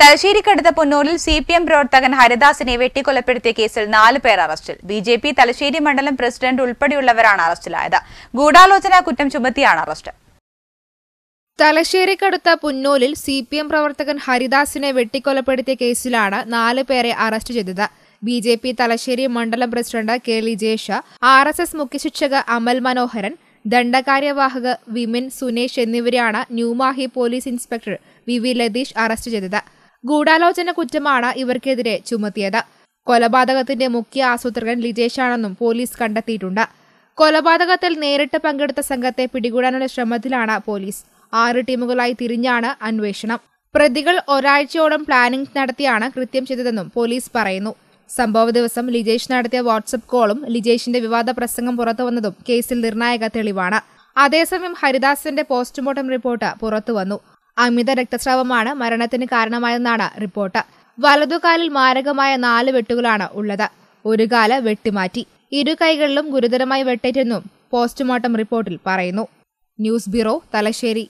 തലശ്ശേരിക്കടുത്ത പൊന്നൂരിൽ C P M പ്രവർത്തകൻ ഹരിദാസിനെ വെട്ടിക്കൊലപ്പെടുത്തിയ കേസിൽ നാല് പേർ അറസ്റ്റിൽ ബി ജെ പി തലശ്ശേരി മണ്ഡലം പ്രസിഡന്റ് ഉൾപ്പെടെയുള്ളവരാണ് അറസ്റ്റിലായത് ഗൂഢാലോചന കുറ്റം ചുമത്തിയാണ് അറസ്റ്റ് തലശ്ശേരിക്കടുത്ത പുന്നോലിൽ സി പി എം പ്രവർത്തകൻ ഹരിദാസിനെ വെട്ടിക്കൊലപ്പെടുത്തിയ കേസിലാണ് നാല് പേരെ അറസ്റ്റ് ചെയ്തത് ബി ജെ പി തലശ്ശേരി മണ്ഡലം president K Lijesh R S S മുഖ്യശിക്ഷക അമൽ മനോഹരൻ ദണ്ഡകാര്യവാഹക വിമിൻ സുനേഷ് എന്നിവരെയാണ് New Mahe police inspector V V Latheesh arrest ചെയ്തത് ഗൂഢാലോചന കുറ്റമാണ് ഇവർക്കെതിരെ ചുമത്തിയത് കൊലപാതകത്തിന്റെ മുഖ്യ ആസൂത്രകൻ ലിജേഷാണെന്നും പോലീസ് കണ്ടെത്തിയിട്ടുണ്ട് കൊലപാതകത്തിൽ നേരിട്ട് പങ്കെടുത്ത സംഘത്തെ പിടികൂടാനുള്ള ശ്രമത്തിലാണ് പോലീസ് ആറ് ടീമുകളായി തിരിഞ്ഞാണ് അന്വേഷണം പ്രതികൾ ഒരാഴ്ചയോളം പ്ലാനിംഗ് നടത്തിയാണ് കൃത്യം ചെയ്തതെന്നും പോലീസ് പറയുന്നു സംഭവ ദിവസം ലിജേഷ് നടത്തിയ വാട്സപ്പ് കോളും ലിജേഷിന്റെ വിവാദ പ്രസംഗം പുറത്തുവന്നതും കേസിൽ നിർണായക തെളിവാണ് അതേസമയം ഹരിദാസിന്റെ പോസ്റ്റ്മോർട്ടം റിപ്പോർട്ട് പുറത്തുവന്നു അമിത രക്തസ്രാവമാണ് മരണത്തിന് കാരണമായെന്നാണ് റിപ്പോർട്ട് വലതുകാലിൽ മാരകമായ നാല് വെട്ടുകളാണ് ഉള്ളത് ഒരു കാല വെട്ടിമാറ്റി ഇരു കൈകളിലും ഗുരുതരമായി വെട്ടേറ്റെന്നും പോസ്റ്റ്മോർട്ടം റിപ്പോർട്ടിൽ പറയുന്നു ന്യൂസ് ബ്യൂറോ തലശ്ശേരി